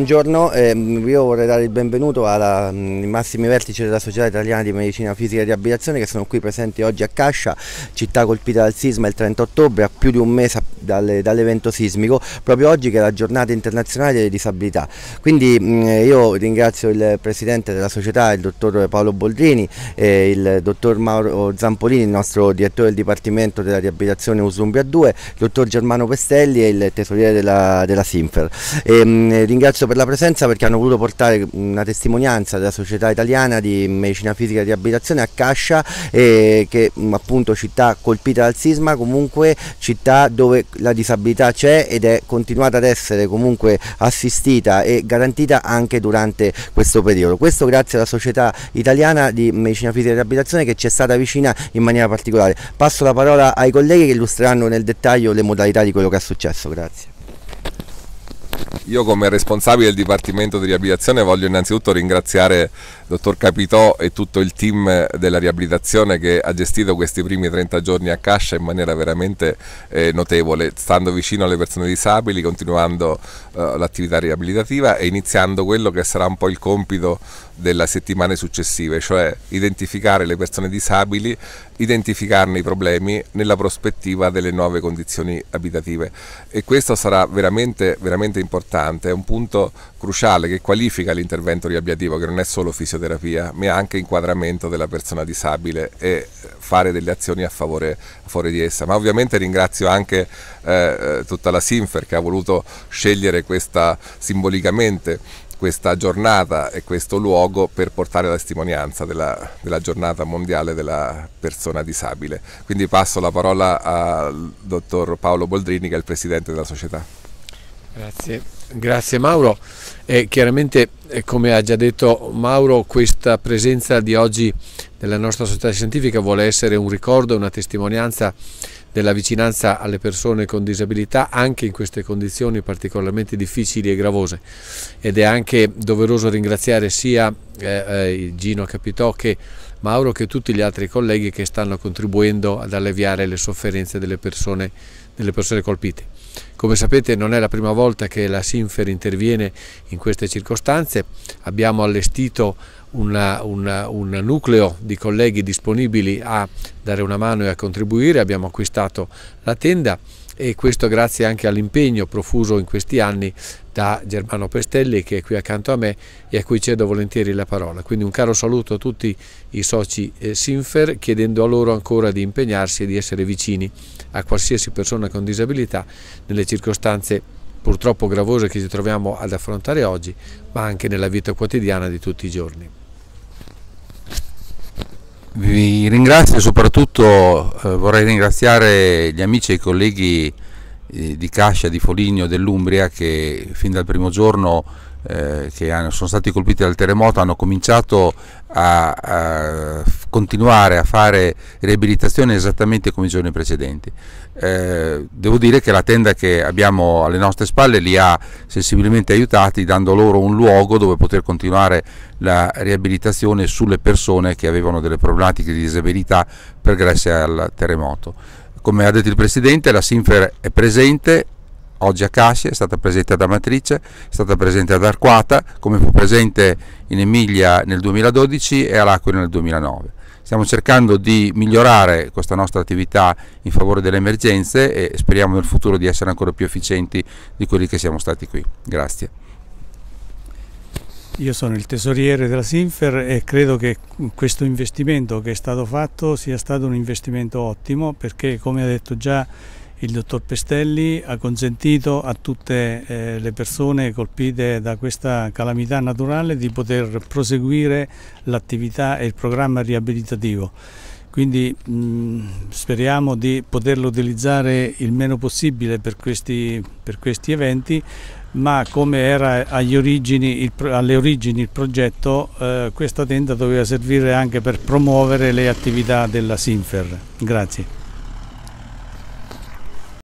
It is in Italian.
Buongiorno, ehm, io vorrei dare il benvenuto ai mm, massimi vertici della Società Italiana di Medicina Fisica e Riabilitazione che sono qui presenti oggi a Cascia, città colpita dal sisma il 30 ottobre, a più di un mese dall'evento sismico, proprio oggi che è la giornata internazionale delle disabilità. Quindi mh, mm, io ringrazio il presidente della società, il dottor Paolo Boldrini, e il dottor Mauro Zampolini, il nostro direttore del Dipartimento della Riabilitazione Usumbia 2, il dottor Germano Pestelli e il tesoriere della, della Sinfer. E, ehm, mh, ringrazio per la presenza perché hanno voluto portare una testimonianza della Società Italiana di Medicina Fisica e Riabilitazione a Cascia, eh, che appunto città colpita dal sisma, comunque città dove la disabilità c'è ed è continuata ad essere comunque assistita e garantita anche durante questo periodo. Questo grazie alla Società Italiana di Medicina Fisica e Riabilitazione che ci è stata vicina in maniera particolare. Passo la parola ai colleghi che illustreranno nel dettaglio le modalità di quello che è successo. Grazie. Io come responsabile del Dipartimento di Riabilitazione voglio innanzitutto ringraziare dottor Capitò e tutto il team della riabilitazione che ha gestito questi primi 30 giorni a Cascia in maniera veramente eh, notevole, stando vicino alle persone disabili, continuando eh, l'attività riabilitativa e iniziando quello che sarà un po' il compito della settimana successiva, cioè identificare le persone disabili, identificarne i problemi nella prospettiva delle nuove condizioni abitative e questo sarà veramente, veramente importante, è un punto cruciale che qualifica l'intervento riabbiativo, che non è solo fisioterapia, ma è anche inquadramento della persona disabile e eh, fare delle azioni a favore, a favore di essa. Ma ovviamente ringrazio anche eh, eh, tutta la Sinfer che ha voluto scegliere questa simbolicamente questa giornata e questo luogo per portare la testimonianza della, della, giornata mondiale della persona disabile. Quindi passo la parola al dottor Paolo Boldrini che è il presidente della società. Grazie, grazie Mauro. Eh, chiaramente, come ha già detto Mauro, questa presenza di oggi nella nostra società scientifica vuole essere un ricordo, una testimonianza della vicinanza alle persone con disabilità anche in queste condizioni particolarmente difficili e gravose ed è anche doveroso ringraziare sia eh, eh Gino Capitò che Mauro che tutti gli altri colleghi che stanno contribuendo ad alleviare le sofferenze delle persone, delle persone colpite. Come sapete non è la prima volta che la Sinfer interviene in queste circostanze, abbiamo allestito una, una, un nucleo di colleghi disponibili a dare una mano e a contribuire, abbiamo acquistato la tenda e questo grazie anche all'impegno profuso in questi anni da Germano Pestelli che è qui accanto a me e a cui cedo volentieri la parola. Quindi un caro saluto a tutti i soci eh, Sinfer chiedendo a loro ancora di impegnarsi e di essere vicini a qualsiasi persona con disabilità nelle circostanze purtroppo gravose che ci troviamo ad affrontare oggi ma anche nella vita quotidiana di tutti i giorni. Vi ringrazio e soprattutto, eh, vorrei ringraziare gli amici e i colleghi eh, di Cascia, di Foligno, dell'Umbria che fin dal primo giorno eh, che sono stati colpiti dal terremoto hanno cominciato a, a continuare a fare riabilitazione esattamente come i giorni precedenti. Eh, devo dire che la tenda che abbiamo alle nostre spalle li ha sensibilmente aiutati dando loro un luogo dove poter continuare la riabilitazione sulle persone che avevano delle problematiche di disabilità pregresse al terremoto. Come ha detto il Presidente la Sinfer è presente oggi a Cascia, è stata presente ad Amatrice, è stata presente ad Arquata, come fu presente in Emilia nel 2012 e a nel 2009. Stiamo cercando di migliorare questa nostra attività in favore delle emergenze e speriamo nel futuro di essere ancora più efficienti di quelli che siamo stati qui. Grazie. Io sono il tesoriere della Sinfer e credo che questo investimento che è stato fatto sia stato un investimento ottimo perché come ha detto già il dottor Pestelli ha consentito a tutte eh, le persone colpite da questa calamità naturale di poter proseguire l'attività e il programma riabilitativo. Quindi mh, speriamo di poterlo utilizzare il meno possibile per questi, per questi eventi, ma come era origini, il, alle origini il progetto, eh, questa tenda doveva servire anche per promuovere le attività della Sinfer. Grazie.